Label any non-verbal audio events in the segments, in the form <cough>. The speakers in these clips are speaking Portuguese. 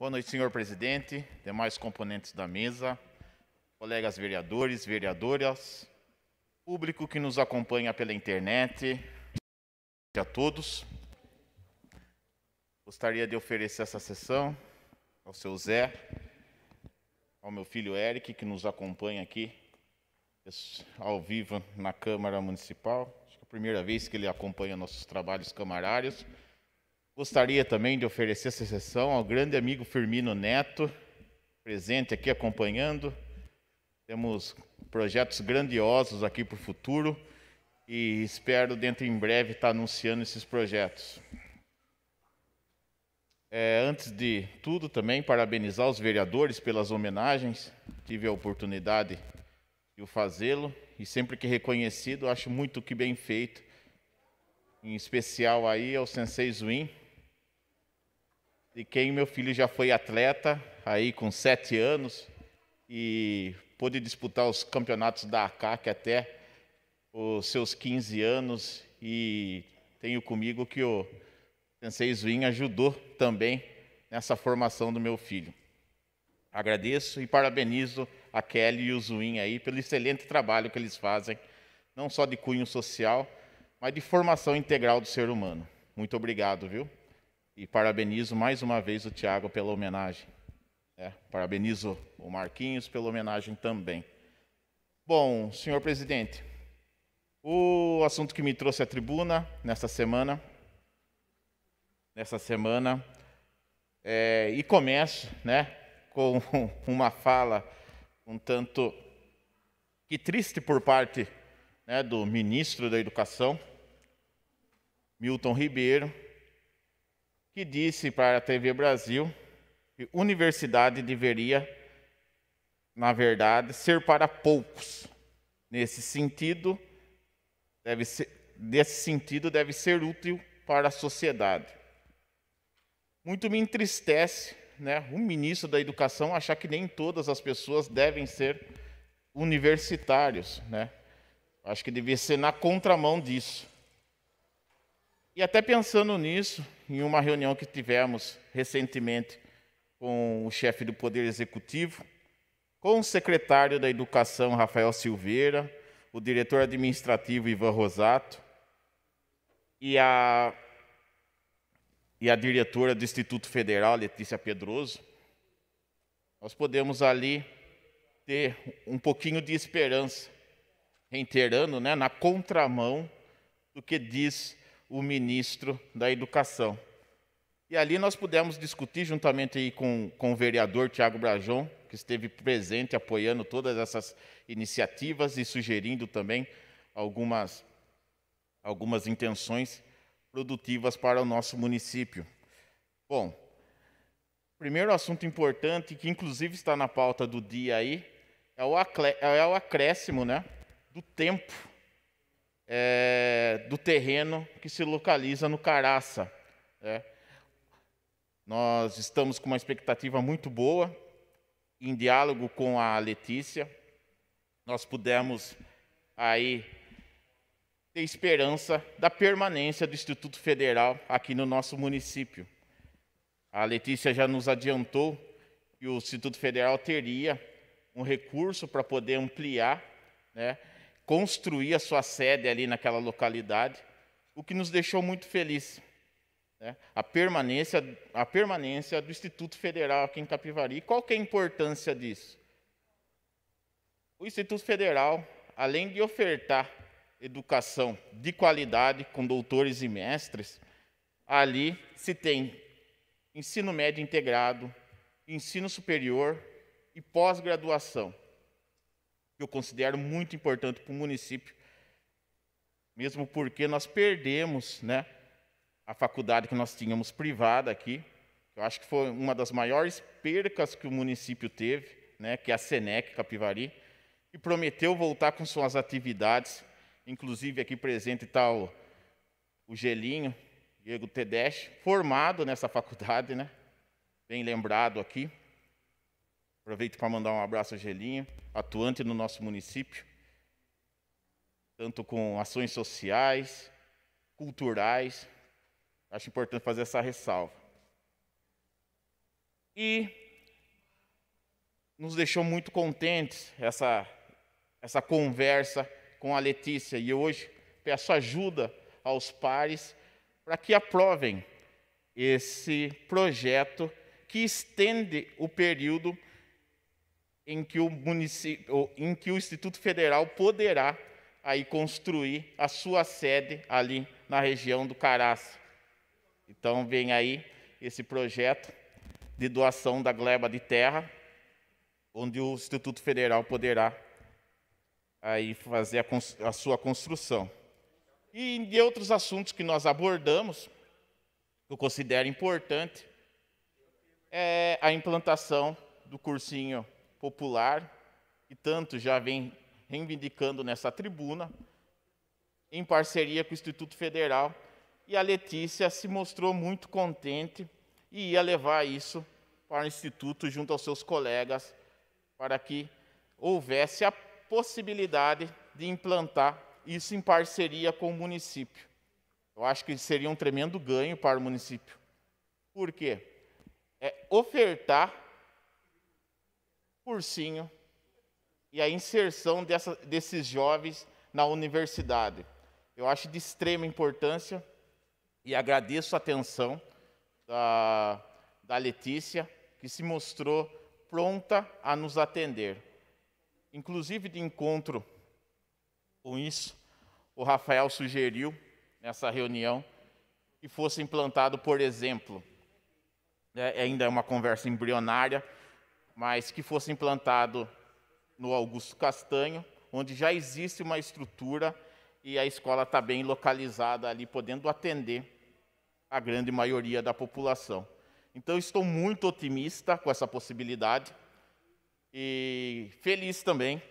Boa noite, senhor presidente, demais componentes da mesa, colegas vereadores, vereadoras, público que nos acompanha pela internet, a todos. Gostaria de oferecer essa sessão ao seu Zé, ao meu filho Eric, que nos acompanha aqui ao vivo na Câmara Municipal. Acho que é a primeira vez que ele acompanha nossos trabalhos camarários. Gostaria também de oferecer essa sessão ao grande amigo Firmino Neto, presente aqui acompanhando. Temos projetos grandiosos aqui para o futuro e espero dentro em breve estar anunciando esses projetos. É, antes de tudo, também parabenizar os vereadores pelas homenagens. Tive a oportunidade de o fazê-lo e sempre que reconhecido, acho muito que bem feito. Em especial aí ao Sensei Zuin, de quem meu filho já foi atleta, aí com sete anos, e pôde disputar os campeonatos da ACAC até os seus 15 anos, e tenho comigo que o Sensei Zuin ajudou também nessa formação do meu filho. Agradeço e parabenizo a Kelly e o Zuin aí pelo excelente trabalho que eles fazem, não só de cunho social, mas de formação integral do ser humano. Muito obrigado, viu? e parabenizo mais uma vez o Tiago pela homenagem. É, parabenizo o Marquinhos pela homenagem também. Bom, senhor presidente, o assunto que me trouxe à tribuna nesta semana, nesta semana, é, e começo, né, com <laughs> uma fala um tanto que triste por parte né, do ministro da Educação, Milton Ribeiro, que disse para a TV Brasil que universidade deveria, na verdade, ser para poucos. Nesse sentido, deve ser, nesse sentido deve ser útil para a sociedade. Muito me entristece, né, o ministro da Educação achar que nem todas as pessoas devem ser universitários, né? Acho que devia ser na contramão disso. E até pensando nisso, em uma reunião que tivemos recentemente com o chefe do Poder Executivo, com o secretário da Educação, Rafael Silveira, o diretor administrativo, Ivan Rosato, e a, e a diretora do Instituto Federal, Letícia Pedroso, nós podemos ali ter um pouquinho de esperança, reiterando né, na contramão do que diz o ministro da Educação. E ali nós pudemos discutir, juntamente com, com o vereador Tiago Brajon, que esteve presente apoiando todas essas iniciativas e sugerindo também algumas, algumas intenções produtivas para o nosso município. Bom, primeiro assunto importante, que inclusive está na pauta do dia aí, é o, é acréscimo né, do tempo é, do terreno que se localiza no Caraça. Né? Nós estamos com uma expectativa muito boa, em diálogo com a Letícia, nós pudemos aí ter esperança da permanência do Instituto Federal aqui no nosso município. A Letícia já nos adiantou que o Instituto Federal teria um recurso para poder ampliar, né? construir a sua sede ali naquela localidade, o que nos deixou muito felizes. Né? A, permanência, a permanência do Instituto Federal aqui em Capivari. Qual que é a importância disso? O Instituto Federal, além de ofertar educação de qualidade com doutores e mestres, ali se tem ensino médio integrado, ensino superior e pós-graduação que eu considero muito importante para o município, mesmo porque nós perdemos né, a faculdade que nós tínhamos privada aqui. Eu acho que foi uma das maiores percas que o município teve, né, que é a Senec Capivari, e prometeu voltar com suas atividades. Inclusive aqui presente está o, o Gelinho, Diego Tedeschi, formado nessa <laughs> faculdade, né? bem lembrado aqui. Aproveito para mandar um abraço a Gelinha, atuante no nosso município, tanto com ações sociais, culturais. Acho importante fazer essa ressalva. E nos deixou muito contentes essa, essa conversa com a Letícia. E hoje peço ajuda aos pares para que aprovem esse projeto que estende o período em que o, município, em que o Instituto Federal poderá aí construir a sua sede ali na região do Caraça. Então vem aí esse projeto de doação da gleba de terra, onde o Instituto Federal poderá aí fazer a, a sua construção. E de outros assuntos que nós abordamos, que eu considero importante, é a implantação do cursinho popular, e tanto já vem reivindicando nessa tribuna, em parceria com o Instituto Federal, e a Letícia se mostrou muito contente e ia levar isso para o Instituto junto aos seus colegas, para que houvesse a possibilidade de implantar isso em parceria com o município. Eu acho que seria um tremendo ganho para o município. Por quê? É ofertar cursinho e a inserção dessa, desses jovens na universidade. Eu acho de extrema importância e agradeço a atenção da, da Letícia, que se mostrou pronta a nos atender. Inclusive, de encontro com isso, o Rafael sugeriu nessa reunião que fosse implantado, por exemplo, é, ainda é uma conversa embrionária, mas que fosse implantado no Augusto Castanho, onde já existe uma estrutura e a escola está bem localizada ali, podendo atender a grande maioria da população. Então, estou muito otimista com essa possibilidade e feliz também,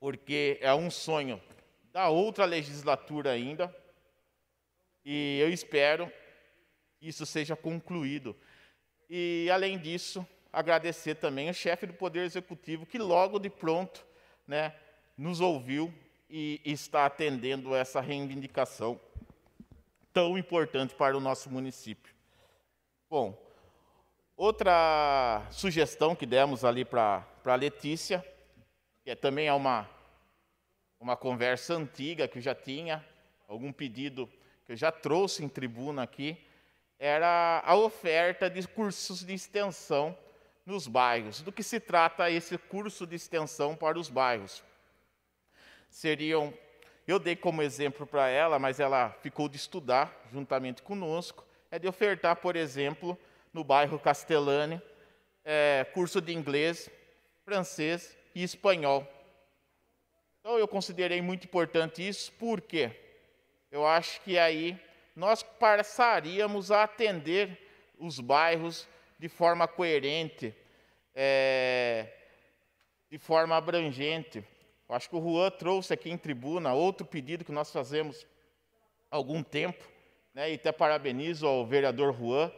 porque é um sonho da outra legislatura ainda, e eu espero que isso seja concluído. E, além disso, agradecer também o chefe do Poder Executivo, que logo de pronto né, nos ouviu e está atendendo essa reivindicação tão importante para o nosso município. Bom, outra sugestão que demos ali para a Letícia, que é, também é uma, uma conversa antiga que eu já tinha, algum pedido que eu já trouxe em tribuna aqui, era a oferta de cursos de extensão nos bairros. Do que se trata esse curso de extensão para os bairros? Seriam, eu dei como exemplo para ela, mas ela ficou de estudar juntamente conosco, é de ofertar, por exemplo, no bairro Castellani, é, curso de inglês, francês e espanhol. Então eu considerei muito importante isso, porque eu acho que aí nós passaríamos a atender os bairros de forma coerente, é, de forma abrangente. Eu acho que o Juan trouxe aqui em tribuna outro pedido que nós fazemos há algum tempo, né, e até parabenizo ao vereador Juan,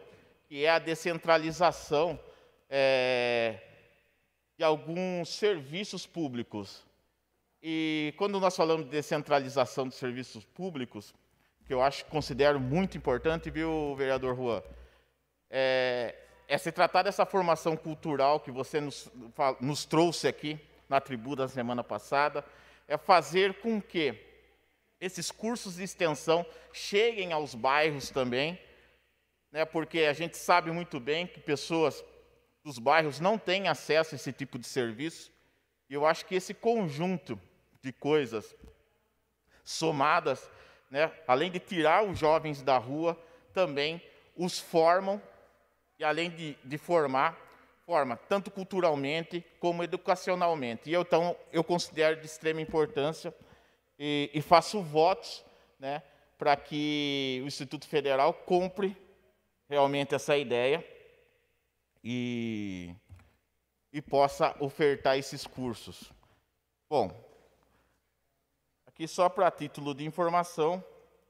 que é a descentralização é, de alguns serviços públicos. E quando nós falamos de descentralização dos serviços públicos, que eu acho considero muito importante, viu, vereador Juan? É, é se tratar dessa formação cultural que você nos, nos trouxe aqui na tribuna semana passada, é fazer com que esses cursos de extensão cheguem aos bairros também, né, porque a gente sabe muito bem que pessoas dos bairros não têm acesso a esse tipo de serviço, e eu acho que esse conjunto de coisas somadas, né, além de tirar os jovens da rua, também os formam e além de, de formar, forma tanto culturalmente como educacionalmente. E eu, então, eu considero de extrema importância e, e faço votos né, para que o Instituto Federal cumpre realmente essa ideia e, e possa ofertar esses cursos. Bom, aqui só para título de informação,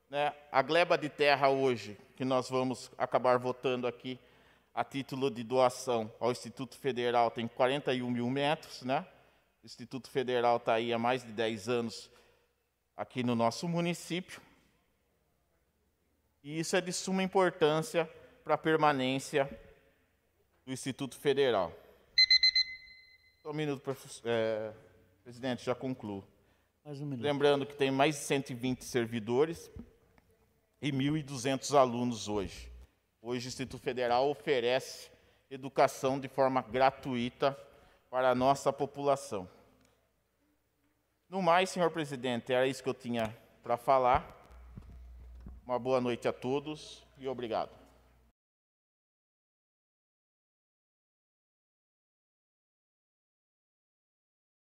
né, a gleba de terra hoje, que nós vamos acabar votando aqui a título de doação ao Instituto Federal tem 41 mil metros, né? O Instituto Federal está aí há mais de 10 anos aqui no nosso município. E isso é de suma importância para a permanência do Instituto Federal. Só um minuto, é, presidente, já concluo. Um Lembrando que tem mais de 120 servidores e 1.200 alunos hoje. Hoje o Instituto Federal oferece educação de forma gratuita para a nossa população. No mais, senhor presidente, era isso que eu tinha para falar. Uma boa noite a todos e obrigado.